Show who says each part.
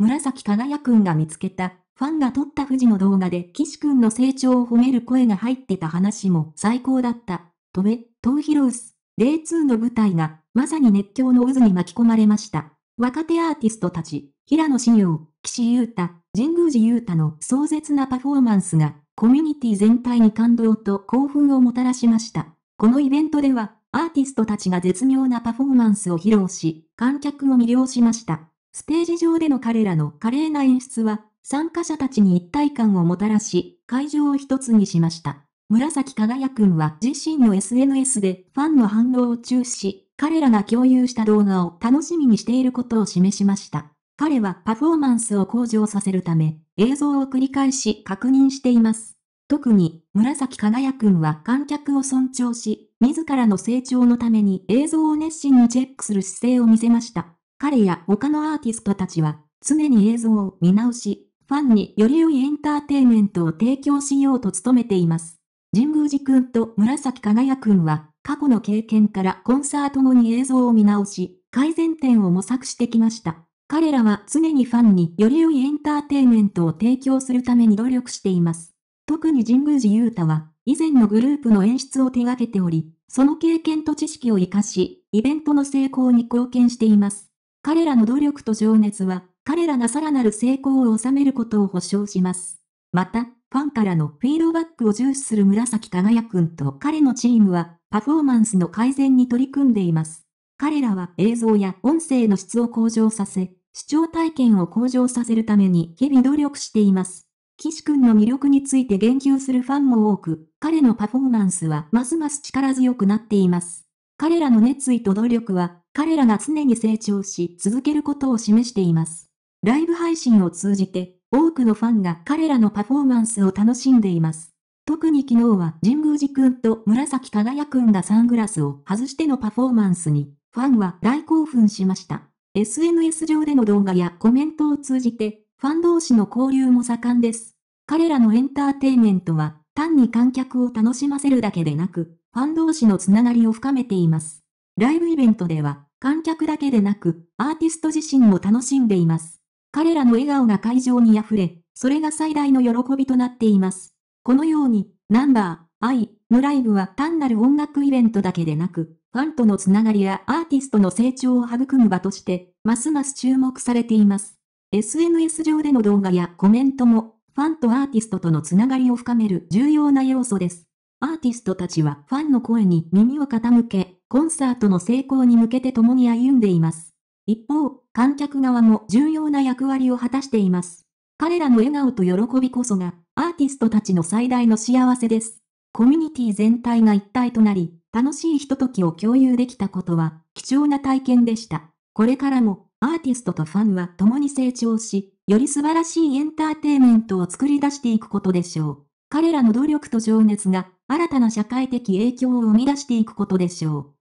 Speaker 1: 紫輝くんが見つけた、ファンが撮った富士の動画で岸くんの成長を褒める声が入ってた話も最高だった。とべ、トウヒロウス、デイ2の舞台が、まさに熱狂の渦に巻き込まれました。若手アーティストたち、平野紫耀、岸優太、神宮寺優太の壮絶なパフォーマンスが、コミュニティ全体に感動と興奮をもたらしました。このイベントでは、アーティストたちが絶妙なパフォーマンスを披露し、観客を魅了しました。ステージ上での彼らの華麗な演出は、参加者たちに一体感をもたらし、会場を一つにしました。紫輝くんは自身の SNS でファンの反応を注視し、彼らが共有した動画を楽しみにしていることを示しました。彼はパフォーマンスを向上させるため、映像を繰り返し確認しています。特に、紫輝くんは観客を尊重し、自らの成長のために映像を熱心にチェックする姿勢を見せました。彼や他のアーティストたちは、常に映像を見直し、ファンにより良いエンターテイメントを提供しようと努めています。神宮寺くんと紫輝くんは、過去の経験からコンサート後に映像を見直し、改善点を模索してきました。彼らは常にファンにより良いエンターテイメントを提供するために努力しています。特に神宮寺勇太は、以前のグループの演出を手掛けており、その経験と知識を活かし、イベントの成功に貢献しています。彼らの努力と情熱は、彼らがさらなる成功を収めることを保証します。また、ファンからのフィードバックを重視する紫輝くんと彼のチームは、パフォーマンスの改善に取り組んでいます。彼らは映像や音声の質を向上させ、視聴体験を向上させるために日々努力しています。岸くんの魅力について言及するファンも多く、彼のパフォーマンスはますます力強くなっています。彼らの熱意と努力は、彼らが常に成長し続けることを示しています。ライブ配信を通じて、多くのファンが彼らのパフォーマンスを楽しんでいます。特に昨日は神宮寺くんと紫輝くんがサングラスを外してのパフォーマンスに、ファンは大興奮しました。SNS 上での動画やコメントを通じて、ファン同士の交流も盛んです。彼らのエンターテイメントは、単に観客を楽しませるだけでなく、ファン同士のつながりを深めています。ライブイベントでは、観客だけでなく、アーティスト自身も楽しんでいます。彼らの笑顔が会場に溢れ、それが最大の喜びとなっています。このように、ナンバー、I のライブは単なる音楽イベントだけでなく、ファンとのつながりやアーティストの成長を育む場として、ますます注目されています。SNS 上での動画やコメントも、ファンとアーティストとのつながりを深める重要な要素です。アーティストたちはファンの声に耳を傾け、コンサートの成功に向けて共に歩んでいます。一方、観客側も重要な役割を果たしています。彼らの笑顔と喜びこそが、アーティストたちの最大の幸せです。コミュニティ全体が一体となり、楽しいひとときを共有できたことは、貴重な体験でした。これからも、アーティストとファンは共に成長し、より素晴らしいエンターテイメントを作り出していくことでしょう。彼らの努力と情熱が、新たな社会的影響を生み出していくことでしょう。